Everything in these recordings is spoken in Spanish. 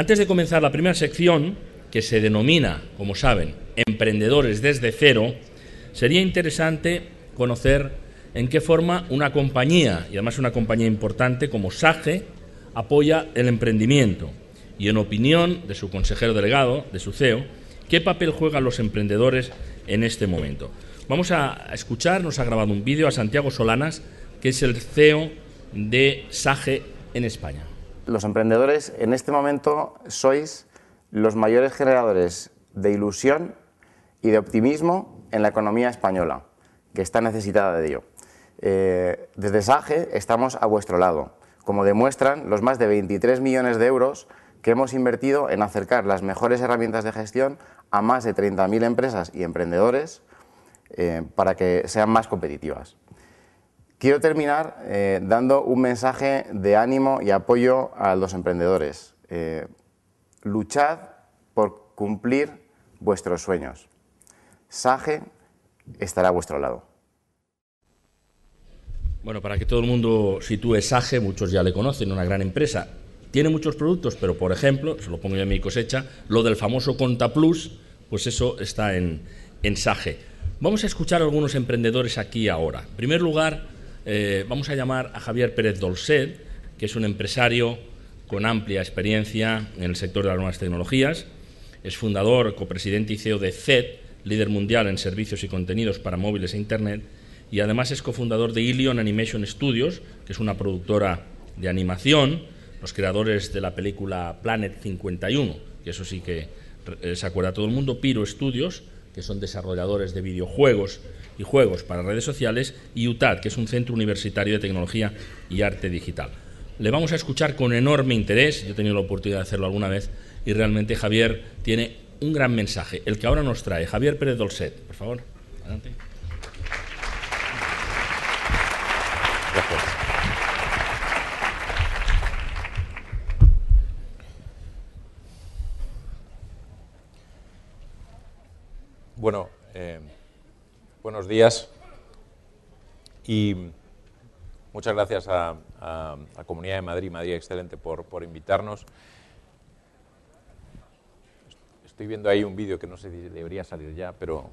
Antes de comenzar la primera sección, que se denomina, como saben, Emprendedores desde cero, sería interesante conocer en qué forma una compañía, y además una compañía importante como SAGE, apoya el emprendimiento. Y en opinión de su consejero delegado, de su CEO, ¿qué papel juegan los emprendedores en este momento? Vamos a escuchar, nos ha grabado un vídeo a Santiago Solanas, que es el CEO de SAGE en España los emprendedores en este momento sois los mayores generadores de ilusión y de optimismo en la economía española, que está necesitada de ello. Eh, desde SAGE estamos a vuestro lado, como demuestran los más de 23 millones de euros que hemos invertido en acercar las mejores herramientas de gestión a más de 30.000 empresas y emprendedores eh, para que sean más competitivas. Quiero terminar eh, dando un mensaje de ánimo y apoyo a los emprendedores. Eh, luchad por cumplir vuestros sueños. Sage estará a vuestro lado. Bueno, para que todo el mundo sitúe Sage, muchos ya le conocen, una gran empresa. Tiene muchos productos, pero por ejemplo, se lo pongo yo en mi cosecha, lo del famoso Conta Plus, pues eso está en, en Sage. Vamos a escuchar a algunos emprendedores aquí ahora. En primer lugar, eh, vamos a llamar a Javier Pérez Dolcet, que es un empresario con amplia experiencia en el sector de las nuevas tecnologías. Es fundador, copresidente y CEO de CED, líder mundial en servicios y contenidos para móviles e Internet, y además es cofundador de Ilion Animation Studios, que es una productora de animación, los creadores de la película Planet 51, que eso sí que eh, se acuerda a todo el mundo, Piro Studios, que son desarrolladores de videojuegos y juegos para redes sociales, y UTAD, que es un centro universitario de tecnología y arte digital. Le vamos a escuchar con enorme interés, yo he tenido la oportunidad de hacerlo alguna vez, y realmente Javier tiene un gran mensaje, el que ahora nos trae. Javier Pérez Dolcet, por favor, adelante. Gracias. Bueno, eh, buenos días y muchas gracias a, la Comunidad de Madrid, Madrid Excelente, por, invitarnos. Estoy viendo ahí un vídeo que no sé si debería salir ya, pero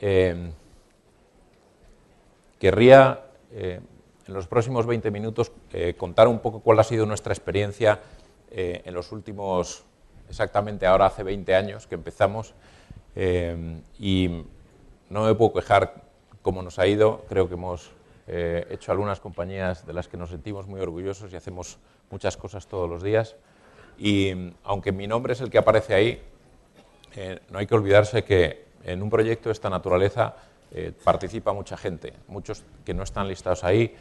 eh, querría eh, en los próximos 20 minutos contar un poco cuál ha sido nuestra experiencia en los últimos, exactamente ahora hace 20 años que empezamos. Eh, y no me puedo quejar cómo nos ha ido, creo que hemos eh, hecho algunas compañías de las que nos sentimos muy orgullosos y hacemos muchas cosas todos los días. Y aunque mi nombre es el que aparece ahí, eh, no hay que olvidarse que en un proyecto de esta naturaleza participa mucha gente, muchos que no están listados ahí,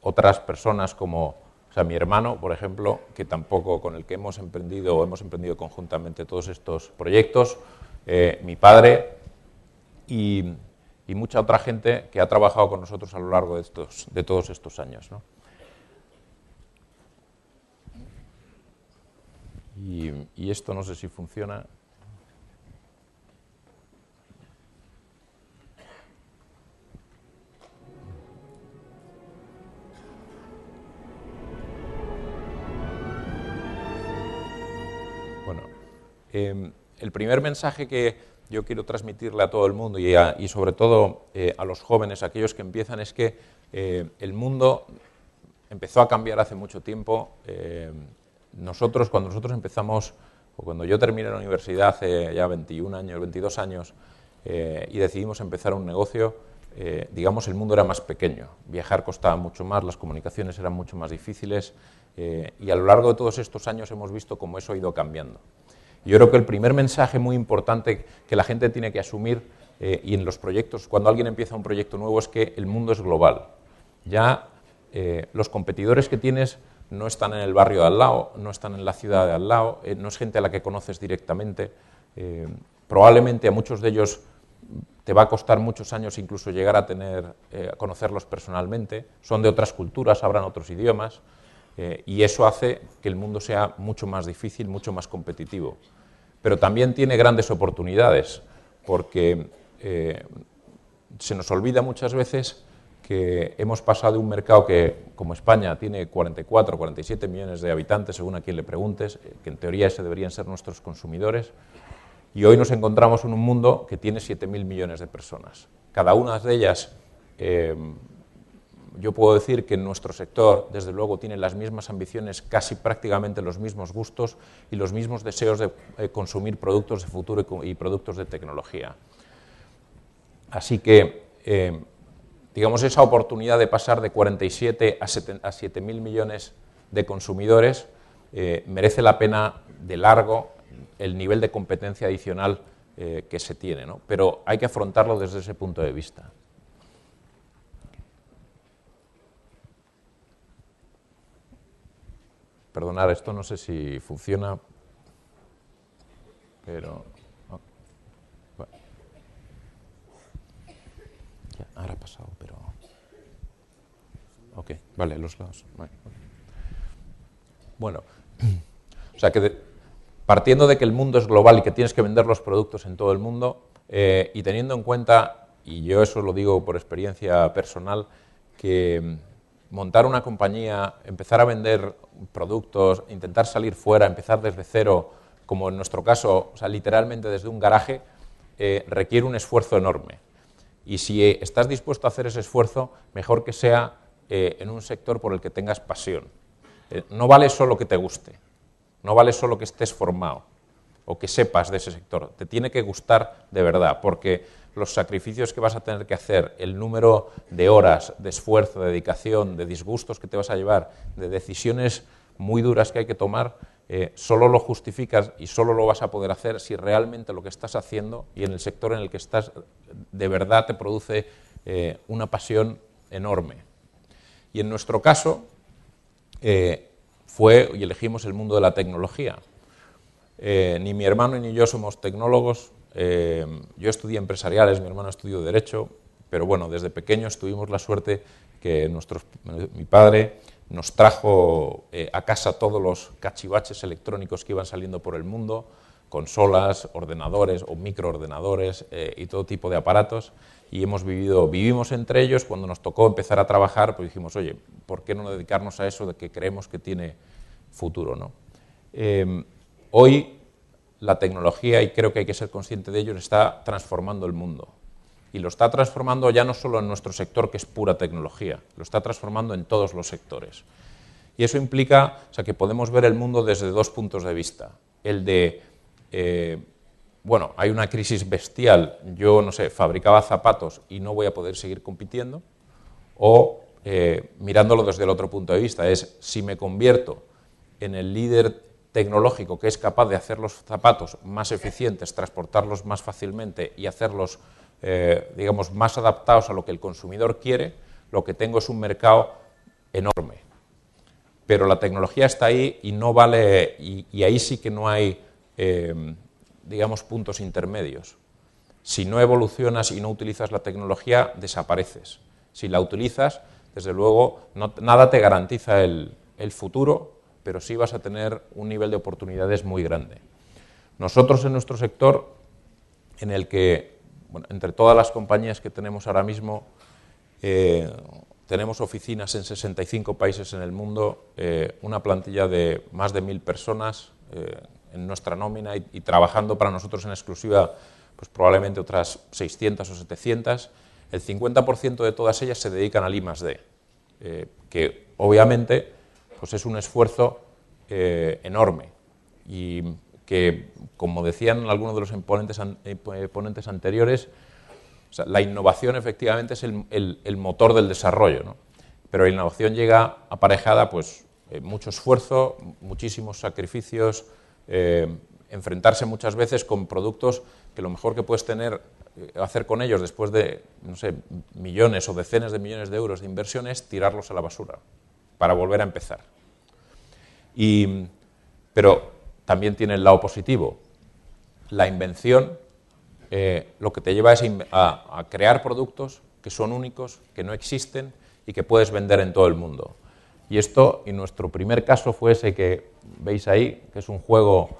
otras personas como o sea, mi hermano, por ejemplo, que tampoco con el que hemos emprendido o hemos emprendido conjuntamente todos estos proyectos, eh, mi padre y, mucha otra gente que ha trabajado con nosotros a lo largo de, estos, de todos estos años. y esto no sé si funciona. Em, el primer mensaje que yo quiero transmitirle a todo el mundo y, sobre todo eh, a los jóvenes, aquellos que empiezan, es que eh, el mundo empezó a cambiar hace mucho tiempo. Em, nosotros, cuando nosotros empezamos, o cuando yo terminé la universidad hace ya 21 años, 22 años, eh, y decidimos empezar un negocio, digamos, el mundo era más pequeño, viajar costaba mucho más, las comunicaciones eran mucho más difíciles y a lo largo de todos estos años hemos visto cómo eso ha ido cambiando. Yo creo que el primer mensaje muy importante que la gente tiene que asumir eh, y en los proyectos, cuando alguien empieza un proyecto nuevo, es que el mundo es global. Ya eh, los competidores que tienes no están en el barrio de al lado, no están en la ciudad de al lado, eh, no es gente a la que conoces directamente. probablemente a muchos de ellos te va a costar muchos años incluso llegar a, tener, a conocerlos personalmente. Son de otras culturas, hablan otros idiomas. Eh, y eso hace que el mundo sea mucho más difícil, mucho más competitivo. Pero también tiene grandes oportunidades, porque eh, se nos olvida muchas veces que hemos pasado de un mercado que, como España, tiene 44, 47 millones de habitantes, según a quien le preguntes, eh, que en teoría ese deberían ser nuestros consumidores, y hoy nos encontramos en un mundo que tiene 7.000 millones de personas. Cada una de ellas yo puedo decir que nuestro sector, desde luego, tiene las mismas ambiciones, casi prácticamente los mismos gustos y los mismos deseos de eh, consumir productos de futuro y, productos de tecnología. Así que, eh, digamos, esa oportunidad de pasar de 47 a mil millones de consumidores eh, merece la pena de largo el nivel de competencia adicional que se tiene, ¿no? pero hay que afrontarlo desde ese punto de vista. Perdonar. esto no sé si funciona, pero... Oh, ahora ha pasado, pero... Ok, vale, los lados. Bueno, o sea que partiendo de que el mundo es global y que tienes que vender los productos en todo el mundo, eh, y teniendo en cuenta, y yo eso lo digo por experiencia personal, que montar una compañía, empezar a vender productos, intentar salir fuera, empezar desde cero, como en nuestro caso, o sea, literalmente desde un garaje, eh, requiere un esfuerzo enorme. Y si eh, estás dispuesto a hacer ese esfuerzo, mejor que sea eh, en un sector por el que tengas pasión. no vale solo que te guste, no vale solo que estés formado o que sepas de ese sector, te tiene que gustar de verdad, porque los sacrificios que vas a tener que hacer, el número de horas, de esfuerzo, de dedicación, de disgustos que te vas a llevar, de decisiones muy duras que hay que tomar, eh, solo lo justificas y solo lo vas a poder hacer si realmente lo que estás haciendo y en el sector en el que estás de verdad te produce eh, una pasión enorme. Y en nuestro caso eh, fue y elegimos el mundo de la tecnología. ni mi hermano ni yo somos tecnólogos, eh, yo estudié empresariales, mi hermano estudió derecho, pero bueno, desde pequeños tuvimos la suerte que nuestros, mi padre nos trajo eh, a casa todos los cachivaches electrónicos que iban saliendo por el mundo, consolas, ordenadores o microordenadores eh, y todo tipo de aparatos y hemos vivido, vivimos entre ellos. Cuando nos tocó empezar a trabajar, pues dijimos, oye, ¿por qué no dedicarnos a eso de que creemos que tiene futuro? ¿no? hoy la tecnología, y creo que hay que ser consciente de ello, está transformando el mundo. Y lo está transformando ya no solo en nuestro sector, que es pura tecnología, lo está transformando en todos los sectores. Y eso implica o sea, que podemos ver el mundo desde dos puntos de vista. El de, eh, bueno, hay una crisis bestial, yo, no sé, fabricaba zapatos y no voy a poder seguir compitiendo. O eh, mirándolo desde el otro punto de vista, es si me convierto en el líder tecnológico que es capaz de hacer los zapatos más eficientes, transportarlos más fácilmente y hacerlos, eh, digamos, más adaptados a lo que el consumidor quiere, lo que tengo es un mercado enorme. Pero la tecnología está ahí y no vale, y, ahí sí que no hay, eh, digamos, puntos intermedios. Si no evolucionas y no utilizas la tecnología, desapareces. Si la utilizas, desde luego, nada te garantiza el futuro, pero sí vas a tener un nivel de oportunidades muy grande. Nosotros en nuestro sector, en el que, entre todas las compañías que tenemos ahora mismo, eh, tenemos oficinas en 65 países en el mundo, eh, una plantilla de más de mil personas eh, en nuestra nómina y, trabajando para nosotros en exclusiva, pues probablemente otras 600 o 700. El 50% de todas ellas se dedican al I+.D., eh, que obviamente pues es un esfuerzo eh, enorme y que, como decían algunos de los ponentes, anteriores, la innovación efectivamente es el, motor del desarrollo, pero la innovación llega aparejada pues mucho esfuerzo, muchísimos sacrificios, eh, enfrentarse muchas veces con productos que lo mejor que puedes tener eh, hacer con ellos después de millones o decenas de millones de euros de inversiones, es tirarlos a la basura para volver a empezar. pero también tiene el lado positivo. La invención eh, lo que te lleva es a, crear productos que son únicos, que no existen y que puedes vender en todo el mundo. Y esto, y nuestro primer caso fue ese que veis ahí, que es un juego,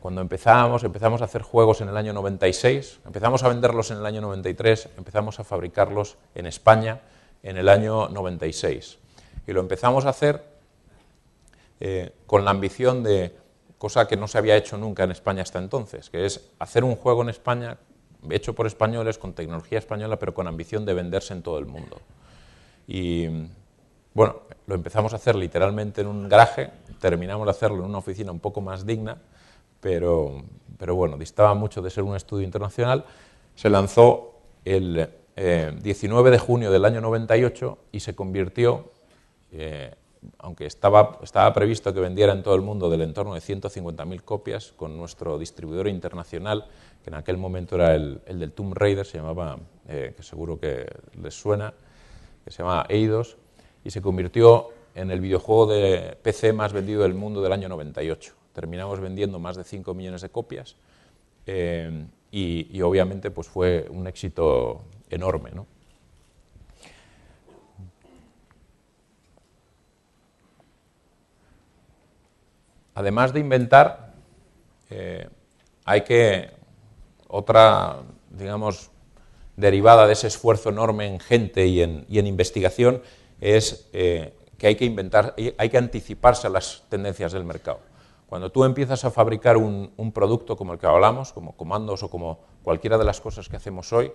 cuando empezamos, empezamos a hacer juegos en el año 96, empezamos a venderlos en el año 93, empezamos a fabricarlos en España en el año 96. Y lo empezamos a hacer eh, con la ambición de, cosa que no se había hecho nunca en España hasta entonces, que es hacer un juego en España hecho por españoles, con tecnología española, pero con ambición de venderse en todo el mundo. Y bueno, lo empezamos a hacer literalmente en un garaje, terminamos de hacerlo en una oficina un poco más digna, pero, pero bueno, distaba mucho de ser un estudio internacional. Se lanzó el 19 eh, de junio del año 98 y se convirtió eh, aunque estaba, estaba previsto que vendiera en todo el mundo del entorno de 150.000 copias, con nuestro distribuidor internacional, que en aquel momento era el, del Tomb Raider, se llamaba, eh, que seguro que les suena, que se llamaba Eidos, y se convirtió en el videojuego de PC más vendido del mundo del año 98. Terminamos vendiendo más de 5 millones de copias eh, y, y, obviamente pues fue un éxito enorme. ¿no? además de inventar, eh, hay que, otra, digamos, derivada de ese esfuerzo enorme en gente y en, investigación, es eh, que hay que inventar, hay que anticiparse a las tendencias del mercado. Cuando tú empiezas a fabricar un, producto como el que hablamos, como comandos o como cualquiera de las cosas que hacemos hoy,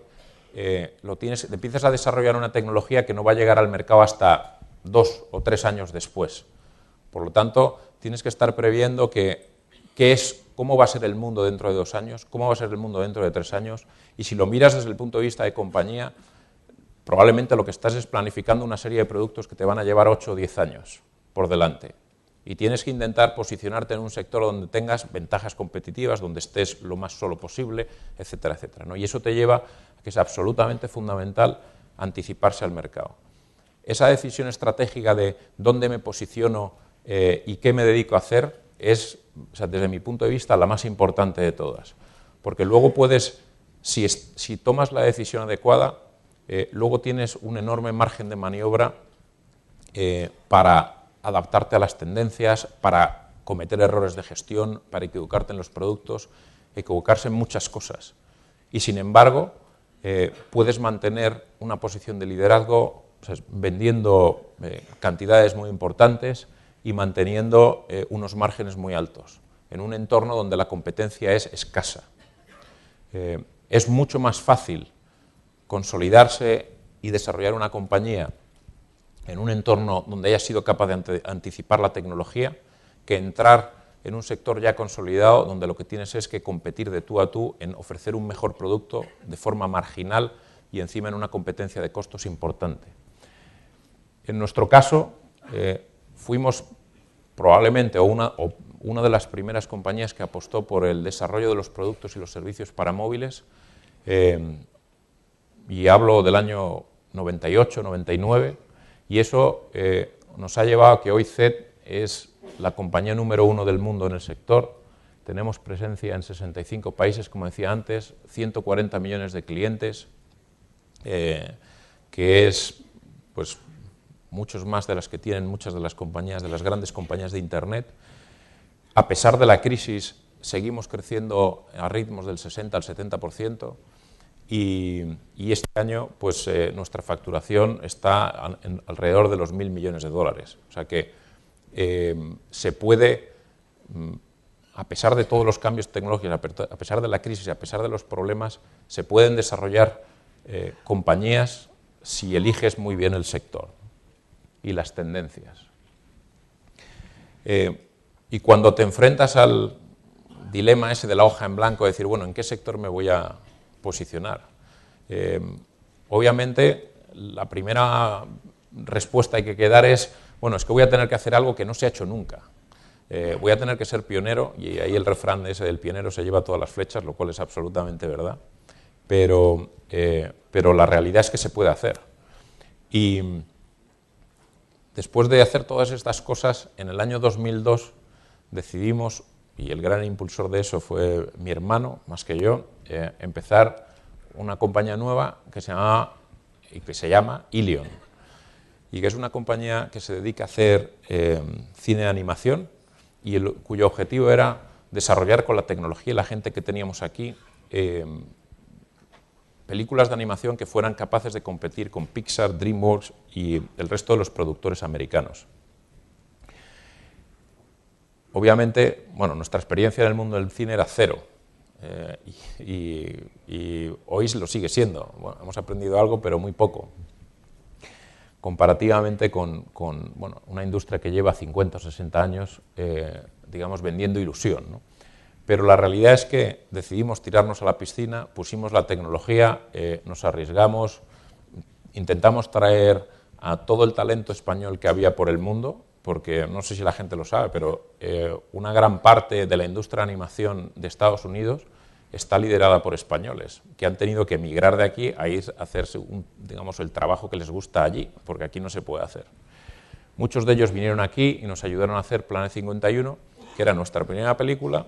eh, lo tienes, empiezas a desarrollar una tecnología que no va a llegar al mercado hasta dos o tres años después. Por lo tanto, tienes que estar previendo qué es cómo va a ser el mundo dentro de dos años, cómo va a ser el mundo dentro de tres años, y si lo miras desde el punto de vista de compañía, probablemente lo que estás es planificando una serie de productos que te van a llevar ocho o diez años por delante. Y tienes que intentar posicionarte en un sector donde tengas ventajas competitivas, donde estés lo más solo posible, etcétera, etcétera. Y eso te lleva a que es absolutamente fundamental anticiparse al mercado. Esa decisión estratégica de dónde me posiciono eh, y qué me dedico a hacer es, desde mi punto de vista, la más importante de todas. Porque luego puedes, si, tomas la decisión adecuada, eh, luego tienes un enorme margen de maniobra eh, para adaptarte a las tendencias, para cometer errores de gestión, para equivocarte en los productos, equivocarse en muchas cosas. Y sin embargo, puedes mantener una posición de liderazgo vendiendo cantidades muy importantes, y manteniendo eh, unos márgenes muy altos, en un entorno donde la competencia es escasa. Eh, es mucho más fácil consolidarse y desarrollar una compañía en un entorno donde haya sido capaz de anticipar la tecnología que entrar en un sector ya consolidado donde lo que tienes es que competir de tú a tú en ofrecer un mejor producto de forma marginal y encima en una competencia de costos importante. En nuestro caso, eh, fuimos probablemente una, una de las primeras compañías que apostó por el desarrollo de los productos y los servicios para móviles. Eh, y hablo del año 98, 99, y eso eh, nos ha llevado a que hoy CET es la compañía número uno del mundo en el sector. Tenemos presencia en 65 países, como decía antes, 140 millones de clientes, eh, que es pues, muchos más de las que tienen muchas de las compañías, de las grandes compañías de Internet. A pesar de la crisis, seguimos creciendo a ritmos del 60 al 70%. Y, y, este año pues, eh, nuestra facturación está alrededor de los mil millones de dólares. O sea que eh, se puede, mm, a pesar de todos los cambios tecnológicos, a pesar de la crisis, a pesar de los problemas, se pueden desarrollar eh, compañías si eliges muy bien el sector y las tendencias. Eh, y cuando te enfrentas al dilema ese de la hoja en blanco, decir, bueno, ¿en qué sector me voy a posicionar? Eh, obviamente, la primera respuesta hay que quedar es, bueno, es que voy a tener que hacer algo que no se ha hecho nunca. Eh, voy a tener que ser pionero, y ahí el refrán de ese del pionero se lleva todas las flechas, lo cual es absolutamente verdad, pero, pero la realidad es que se puede hacer. Y Después de hacer todas estas cosas, en el año 2002 decidimos, y el gran impulsor de eso fue mi hermano, más que yo, eh, empezar una compañía nueva que se, llama Ilion, y que es una compañía que se dedica a hacer eh, cine de animación, y cuyo objetivo era desarrollar con la tecnología y la gente que teníamos aquí eh, películas de animación que fueran capaces de competir con Pixar, DreamWorks y el resto de los productores americanos. Obviamente, bueno, nuestra experiencia en el mundo del cine era cero eh, y, hoy lo sigue siendo. hemos aprendido algo, pero muy poco. Comparativamente con, una industria que lleva 50 o 60 años, eh, digamos, vendiendo ilusión. ¿no? Pero la realidad es que decidimos tirarnos a la piscina, pusimos la tecnología, eh, nos arriesgamos, intentamos traer a todo el talento español que había por el mundo, porque no sé si la gente lo sabe, pero eh, una gran parte de la industria de animación de Estados Unidos está liderada por españoles, que han tenido que emigrar de aquí a ir a hacerse digamos, el trabajo que les gusta allí, porque aquí no se puede hacer. Muchos de ellos vinieron aquí y nos ayudaron a hacer Planet 51, que era nuestra primera película,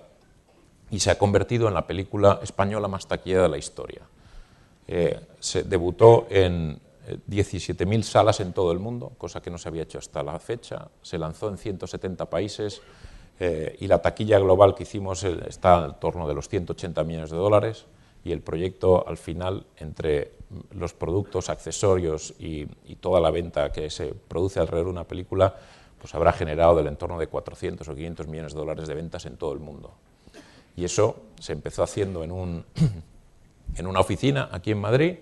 y se ha convertido en la película española más taquillera de la historia. Eh, se debutó en 17.000 eh, salas en todo el mundo, cosa que no se había hecho hasta la fecha. Se lanzó en 170 países eh, y la taquilla global que hicimos está en torno de los 180 millones de dólares y el proyecto al final entre los productos, accesorios y, y, toda la venta que se produce alrededor de una película, pues habrá generado del entorno de 400 o 500 millones de dólares de ventas en todo el mundo. Y eso se empezó haciendo en, una oficina aquí en Madrid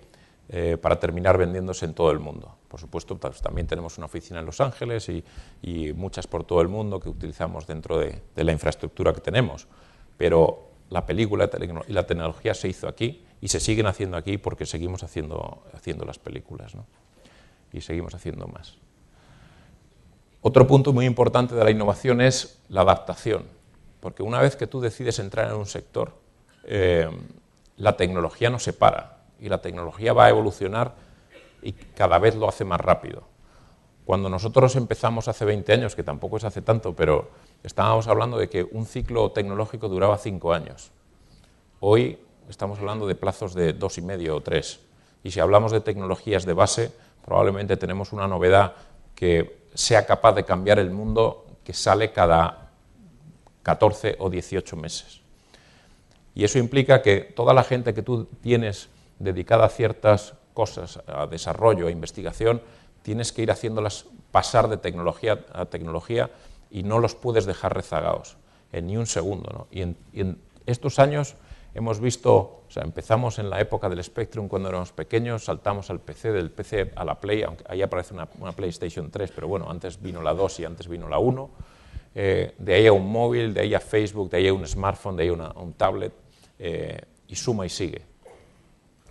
eh, para terminar vendiéndose en todo el mundo. Por supuesto, pues, también tenemos una oficina en Los Ángeles y, muchas por todo el mundo que utilizamos dentro de, la infraestructura que tenemos. Pero la película y la tecnología se hizo aquí y se siguen haciendo aquí porque seguimos haciendo, haciendo las películas ¿no? y seguimos haciendo más. Otro punto muy importante de la innovación es la adaptación. Porque una vez que tú decides entrar en un sector, eh, la tecnología no se para y la tecnología va a evolucionar y cada vez lo hace más rápido. Cuando nosotros empezamos hace 20 años, que tampoco es hace tanto, pero estábamos hablando de que un ciclo tecnológico duraba 5 años. Hoy estamos hablando de plazos de dos y medio o 3. Y si hablamos de tecnologías de base, probablemente tenemos una novedad que sea capaz de cambiar el mundo que sale cada 14 o 18 meses. Y eso implica que toda la gente que tú tienes dedicada a ciertas cosas, a desarrollo, a investigación, tienes que ir haciéndolas pasar de tecnología a tecnología y no los puedes dejar rezagados en ni un segundo. Y, en, estos años hemos visto, sea, empezamos en la época del Spectrum cuando éramos pequeños, saltamos al PC, del PC a la Play, aunque ahí aparece una, una PlayStation 3, pero bueno, antes vino la 2 y antes vino la 1 eh, de ahí a un móvil, de ahí a Facebook, de ahí a un smartphone, de ahí a, un tablet, eh, y suma y sigue.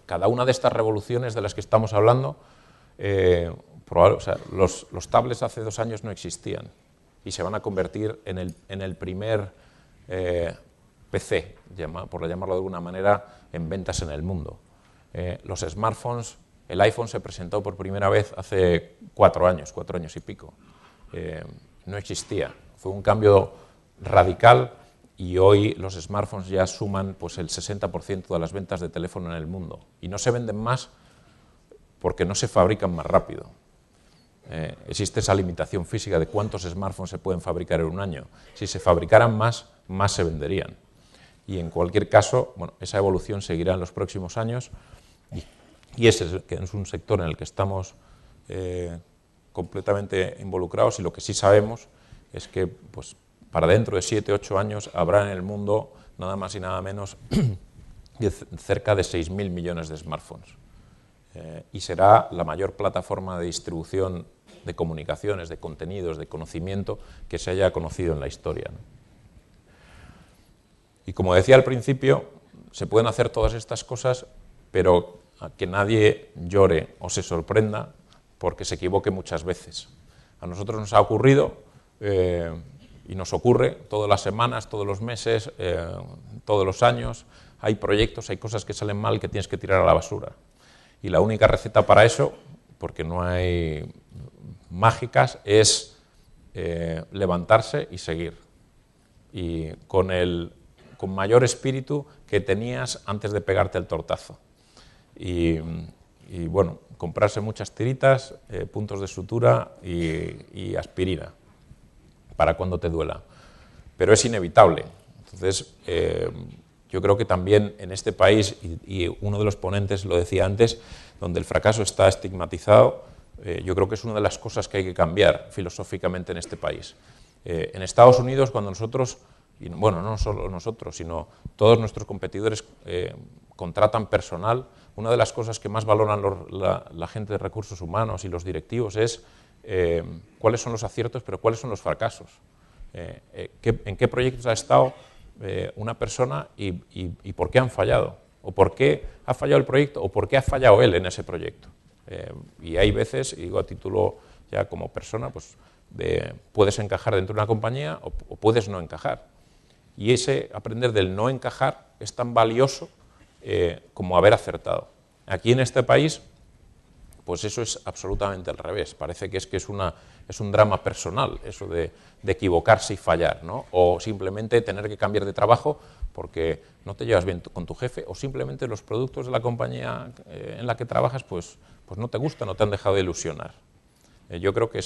Cada una de estas revoluciones de las que estamos hablando, eh, los, tablets hace dos años no existían y se van a convertir en el, primer PC, por llamarlo de alguna manera, en ventas en el mundo. los smartphones, el iPhone se presentó por primera vez hace cuatro años, cuatro años y pico. no existía fue un cambio radical y hoy los smartphones ya suman pues, el 60% de las ventas de teléfono en el mundo. Y no se venden más porque no se fabrican más rápido. Eh, existe esa limitación física de cuántos smartphones se pueden fabricar en un año. Si se fabricaran más, más se venderían. Y en cualquier caso, esa evolución seguirá en los próximos años y, ese es un sector en el que estamos eh, completamente involucrados y lo que sí sabemos es que pues, para dentro de 7, 8 años habrá en el mundo nada más y nada menos cerca de 6.000 millones de smartphones. Eh, y será la mayor plataforma de distribución de comunicaciones, de contenidos, de conocimiento que se haya conocido en la historia. Y como decía al principio, se pueden hacer todas estas cosas, pero que nadie llore o se sorprenda porque se equivoque muchas veces. A nosotros nos ha ocurrido, eh, y nos ocurre todas las semanas, todos los meses, eh, todos los años. Hay proyectos, hay cosas que salen mal que tienes que tirar a la basura. Y la única receta para eso, porque no hay mágicas, es eh, levantarse y seguir. Y con, el, con mayor espíritu que tenías antes de pegarte el tortazo. Y, bueno, comprarse muchas tiritas, puntos de sutura y, y aspirina para cuando te duela. Pero es inevitable. Entonces, eh, yo creo que también en este país, y, uno de los ponentes lo decía antes, donde el fracaso está estigmatizado, eh, yo creo que es una de las cosas que hay que cambiar filosóficamente en este país. Eh, en Estados Unidos, cuando nosotros, y bueno, no solo nosotros, sino todos nuestros competidores contratan personal, una de las cosas que más valoran la, la gente de recursos humanos y los directivos es eh, cuáles son los aciertos, pero cuáles son los fracasos. Eh, eh, en qué proyectos ha estado una persona y, por qué han fallado, o por qué ha fallado el proyecto, o por qué ha fallado él en ese proyecto. y hay veces, digo a título ya como persona, pues de, puedes encajar dentro de una compañía o, puedes no encajar. Y ese aprender del no encajar es tan valioso como haber acertado. Aquí en este país pues eso es absolutamente al revés. Parece que es que es, una, un drama personal, eso de, equivocarse y fallar, ¿no? O simplemente tener que cambiar de trabajo porque no te llevas bien con tu jefe, o simplemente los productos de la compañía eh, en la que trabajas pues, pues no te gustan, no te han dejado de ilusionar. Eh, yo creo que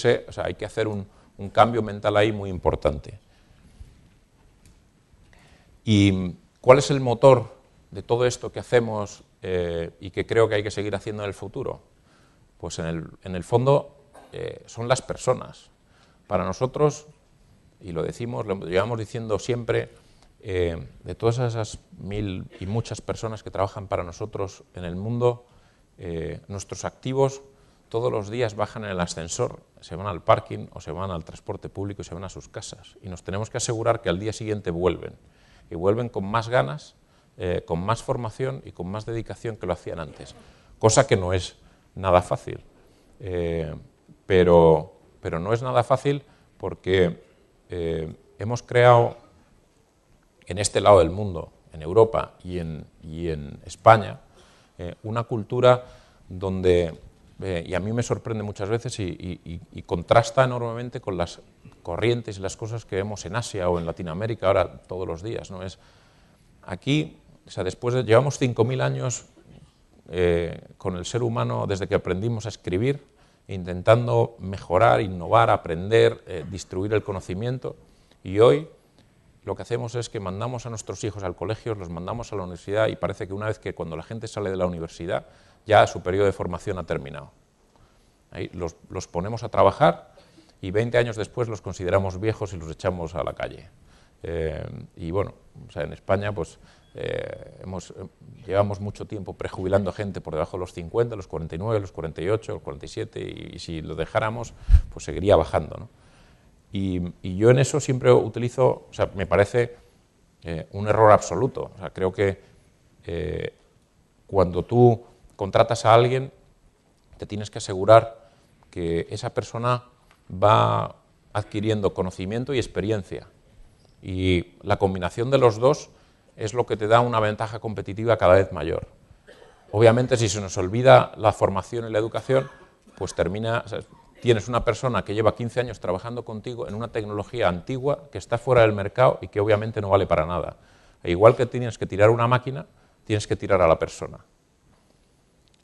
hay que hacer un, cambio mental ahí muy importante. ¿Y cuál es el motor de todo esto que hacemos eh, y que creo que hay que seguir haciendo en el futuro? Pues en el, en el fondo eh, son las personas. Para nosotros, y lo decimos, lo llevamos diciendo siempre, eh, de todas esas mil y muchas personas que trabajan para nosotros en el mundo, eh, nuestros activos todos los días bajan en el ascensor, se van al parking o se van al transporte público y se van a sus casas. Y nos tenemos que asegurar que al día siguiente vuelven. Y vuelven con más ganas, con más formación y con más dedicación que lo hacían antes. Cosa que no es nada fácil. Eh, pero, pero, no es nada fácil porque eh, hemos creado en este lado del mundo, en Europa y en, en España, eh, una cultura donde, y a mí me sorprende muchas veces y, contrasta enormemente con las corrientes y las cosas que vemos en Asia o en Latinoamérica ahora todos los días. ¿no? Es, aquí, o sea, después de, llevamos 5.000 años eh, con el ser humano desde que aprendimos a escribir, intentando mejorar, innovar, aprender, eh, distribuir el conocimiento. Y hoy lo que hacemos es que mandamos a nuestros hijos al colegio, los mandamos a la universidad y parece que una vez que cuando la gente sale de la universidad, ya su periodo de formación ha terminado. los, los ponemos a trabajar y 20 años después los consideramos viejos y los echamos a la calle. Eh, y bueno, o sea, en España pues, eh, hemos, eh, llevamos mucho tiempo prejubilando gente por debajo de los 50, los 49, los 48, los 47, y, si lo dejáramos, pues seguiría bajando. Y, yo en eso siempre utilizo, o sea, me parece eh, un error absoluto. creo que cuando tú contratas a alguien, te tienes que asegurar que esa persona va adquiriendo conocimiento y experiencia. Y la combinación de los dos es lo que te da una ventaja competitiva cada vez mayor. Obviamente, si se nos olvida la formación y la educación, pues termina, tienes una persona que lleva 15 años trabajando contigo en una tecnología antigua que está fuera del mercado y que obviamente no vale para nada. E igual que tienes que tirar una máquina, tienes que tirar a la persona.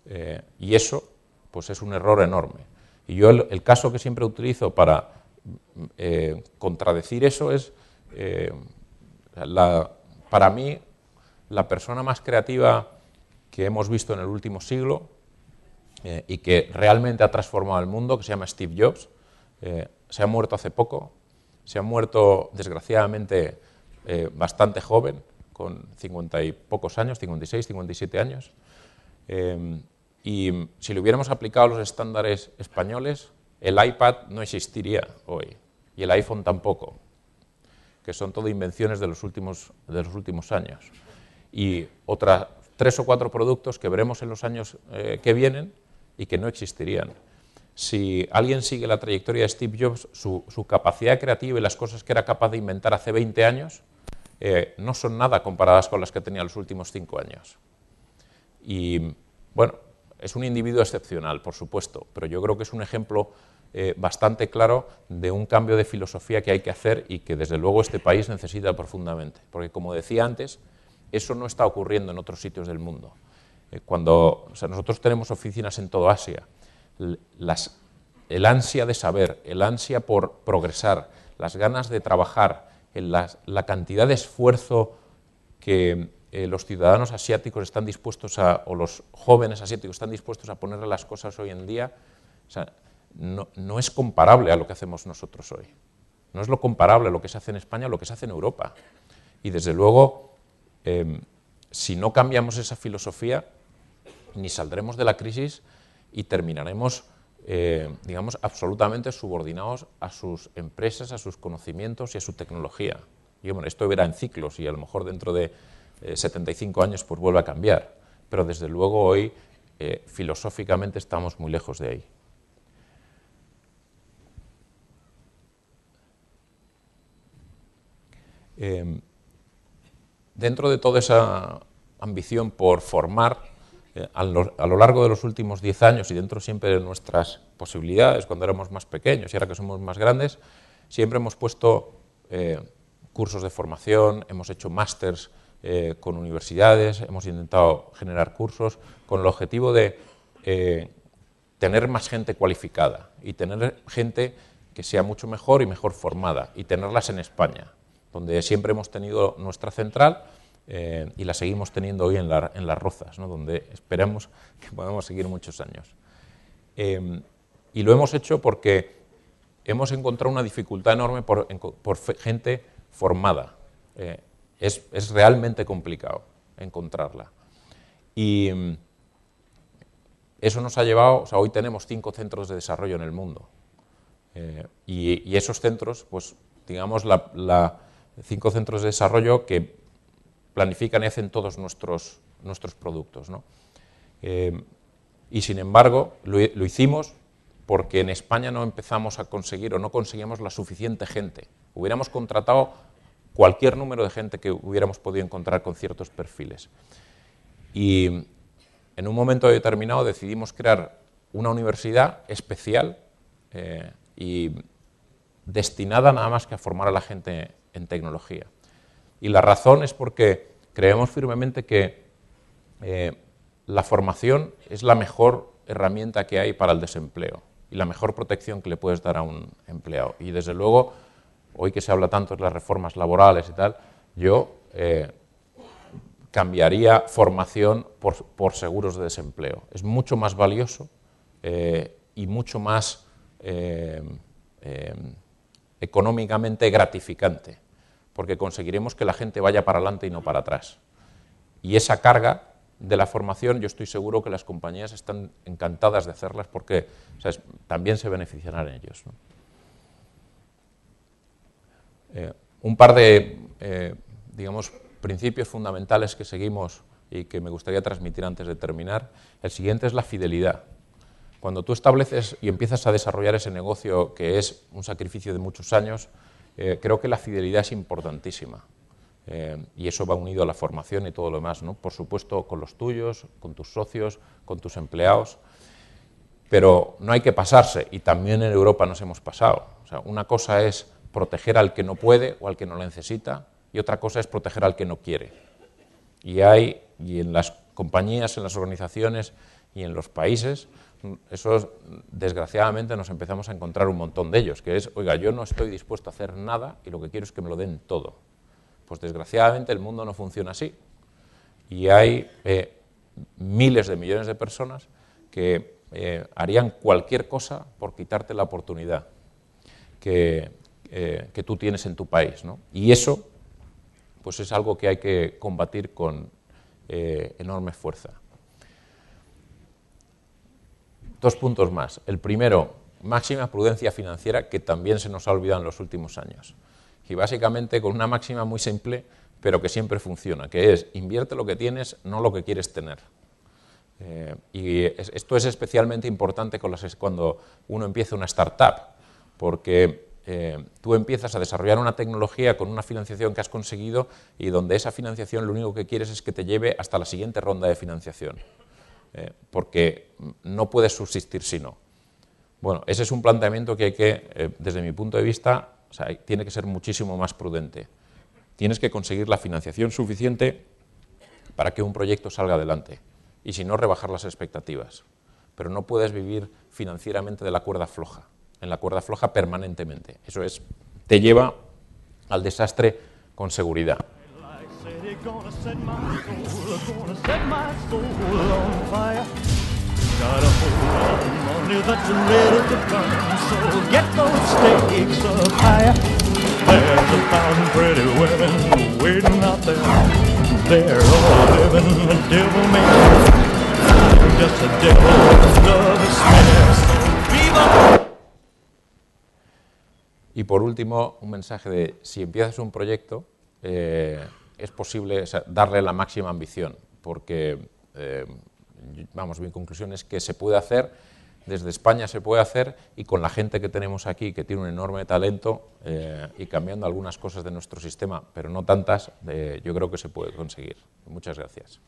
Eh, y eso pues es un error enorme. Y yo el, caso que siempre utilizo para eh, contradecir eso es eh, la, para mí, la persona más creativa que hemos visto en el último siglo eh, y que realmente ha transformado el mundo, que se llama Steve Jobs, eh, se ha muerto hace poco, se ha muerto desgraciadamente eh, bastante joven, con 50 y pocos años, 56, 57 años. y si le hubiéramos aplicado los estándares españoles, el iPad no existiría hoy y el iPhone tampoco que son todo invenciones de los últimos, de los últimos años. Y otras tres o cuatro productos que veremos en los años eh, que vienen y que no existirían. Si alguien sigue la trayectoria de Steve Jobs, su, capacidad creativa y las cosas que era capaz de inventar hace 20 años eh, no son nada comparadas con las que tenía los últimos cinco años. Y bueno, es un individuo excepcional, por supuesto, pero yo creo que es un ejemplo eh, bastante claro de un cambio de filosofía que hay que hacer y que desde luego este país necesita profundamente. Porque como decía antes, eso no está ocurriendo en otros sitios del mundo. Eh, cuando nosotros tenemos oficinas en todo Asia, el ansia de saber, el ansia por progresar, las ganas de trabajar, la cantidad de esfuerzo que eh, los ciudadanos asiáticos están dispuestos a, o los jóvenes asiáticos están dispuestos a ponerle las cosas hoy en día, no, es comparable a lo que hacemos nosotros hoy. No es lo comparable a lo que se hace en España a lo que se hace en Europa. Y desde luego, em, si no cambiamos esa filosofía, ni saldremos de la crisis y terminaremos, eh, digamos, absolutamente subordinados a sus empresas, a sus conocimientos y a su tecnología. Y bueno, esto verá en ciclos y a lo mejor dentro de 75 eh, años pues, vuelve a cambiar. Pero desde luego hoy eh, filosóficamente estamos muy lejos de ahí. Em, dentro de toda esa ambición por formar, eh, a, lo, largo de los últimos 10 años y dentro siempre de nuestras posibilidades, cuando éramos más pequeños y ahora que somos más grandes, siempre hemos puesto eh, cursos de formación, hemos hecho másters eh, con universidades, hemos intentado generar cursos con el objetivo de tener más gente cualificada y tener gente que sea mucho mejor y mejor formada y tenerlas en España donde siempre hemos tenido nuestra central eh, y la seguimos teniendo hoy en, en Las Rozas, donde esperamos que podamos seguir muchos años. Eh, y lo hemos hecho porque hemos encontrado una dificultad enorme por, gente formada. Eh, es, realmente complicado encontrarla. Y mm, eso nos ha llevado, o sea, hoy tenemos cinco centros de desarrollo en el mundo. y, esos centros, pues, digamos, la, cinco centros de desarrollo que planifican y hacen todos nuestros, nuestros productos. Eh, y sin embargo, lo, hicimos porque en España no empezamos a conseguir o no conseguíamos la suficiente gente. Hubiéramos contratado cualquier número de gente que hubiéramos podido encontrar con ciertos perfiles. Y en un momento determinado decidimos crear una universidad especial eh, y destinada nada más que a formar a la gente en tecnología. Y la razón es porque creemos firmemente que eh, la formación es la mejor herramienta que hay para el desempleo y la mejor protección que le puedes dar a un empleado. Y desde luego, hoy que se habla tanto de las reformas laborales y tal, yo eh, cambiaría formación por, seguros de desempleo. Es mucho más valioso eh, y mucho más económicamente gratificante porque conseguiremos que la gente vaya para adelante y no para atrás. Y esa carga de la formación, yo estoy seguro que las compañías están encantadas de hacerlas porque también se beneficiarán ellos. Eh, un par de, eh, digamos, principios fundamentales que seguimos y que me gustaría transmitir antes de terminar. El siguiente es la fidelidad. Cuando tú estableces y empiezas a desarrollar ese negocio que es un sacrificio de muchos años, eh, creo que la fidelidad es importantísima. Eh, y eso va unido a la formación y todo lo demás, Por supuesto, con los tuyos, con tus socios, con tus empleados, pero no hay que pasarse, y también en Europa nos hemos pasado. una cosa es proteger al que no puede o al que no lo necesita, y otra cosa es proteger al que no quiere. Y hay, y en las compañías, en las organizaciones y en los países, eso desgraciadamente nos empezamos a encontrar un montón de ellos, que es, oiga, yo no estoy dispuesto a hacer nada y lo que quiero es que me lo den todo. Pues desgraciadamente el mundo no funciona así y hay eh, miles de millones de personas que eh, harían cualquier cosa por quitarte la oportunidad que, eh, que tú tienes en tu país. ¿no? Y eso pues es algo que hay que combatir con enorme fuerza. Dos puntos más. El primero, máxima prudencia financiera que también se nos ha olvidado en los últimos años. Y básicamente con una máxima muy simple, pero que siempre funciona, que es invierte lo que tienes, no lo que quieres tener. Eh, y esto es especialmente importante con las, cuando uno empieza una startup, porque eh, tú empiezas a desarrollar una tecnología con una financiación que has conseguido y donde esa financiación lo único que quieres es que te lleve hasta la siguiente ronda de financiación. Eh, porque no puedes subsistir si no. Bueno, ese es un planteamiento que hay que, eh, desde mi punto de vista, tiene que ser muchísimo más prudente. Tienes que conseguir la financiación suficiente para que un proyecto salga adelante y si no, rebajar las expectativas. Pero no puedes vivir financieramente de la cuerda floja, en la cuerda floja permanentemente. Eso es, te lleva al desastre con seguridad. Gonna set my soul, gonna set my soul on fire. Got a whole lot of money that's ready to burn, so get those stakes up higher. There's a thousand pretty women waiting out there. They're all living the devil man. Just a devil love is fair, so viva. Y por último, un mensaje de si empiezas un proyecto, eh, es posible darle la máxima ambición, porque, eh, vamos, mi conclusión es que se puede hacer, desde España se puede hacer, y con la gente que tenemos aquí, que tiene un enorme talento, eh, y cambiando algunas cosas de nuestro sistema, pero no tantas, eh, yo creo que se puede conseguir. Muchas gracias.